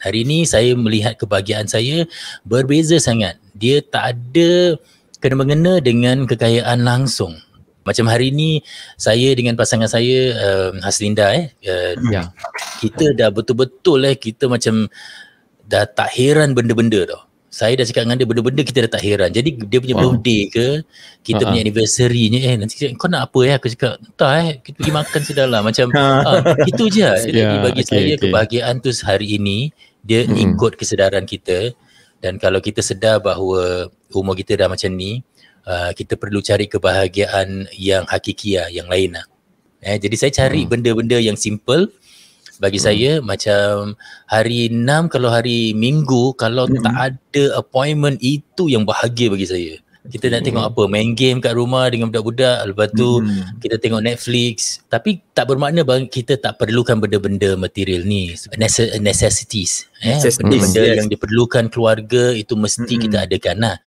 Hari ini saya melihat kebahagiaan saya berbeza sangat. Dia tak ada kena-mengena dengan kekayaan langsung. Macam hari ini saya dengan pasangan saya uh, Haslinda eh. Uh, yeah. Kita dah betul-betul eh kita macam dah tak heran benda-benda tau. Saya dah cakap dengan dia benda-benda kita dah tak heran. Jadi dia punya wow. Oh. birthday ke kita uh-huh. punya anniversary ni eh nanti kau nak apa eh aku cakap entah eh kita pergi makan sudahlah macam ha, ah, itu je. Ya, Jadi yeah, bagi okay, saya okay. kebahagiaan tu hari ini dia hmm. ikut kesedaran kita dan kalau kita sedar bahawa umur kita dah macam ni uh, kita perlu cari kebahagiaan yang hakikiah yang lain lah. eh jadi saya cari hmm. benda-benda yang simple bagi hmm. saya macam hari enam kalau hari minggu kalau hmm. tak ada appointment itu yang bahagia bagi saya kita nak hmm. tengok apa main game kat rumah dengan budak-budak lepas tu hmm. kita tengok Netflix tapi tak bermakna bang kita tak perlukan benda-benda material ni necessities eh necessities. benda yes. yang diperlukan keluarga itu mesti hmm. kita adakan lah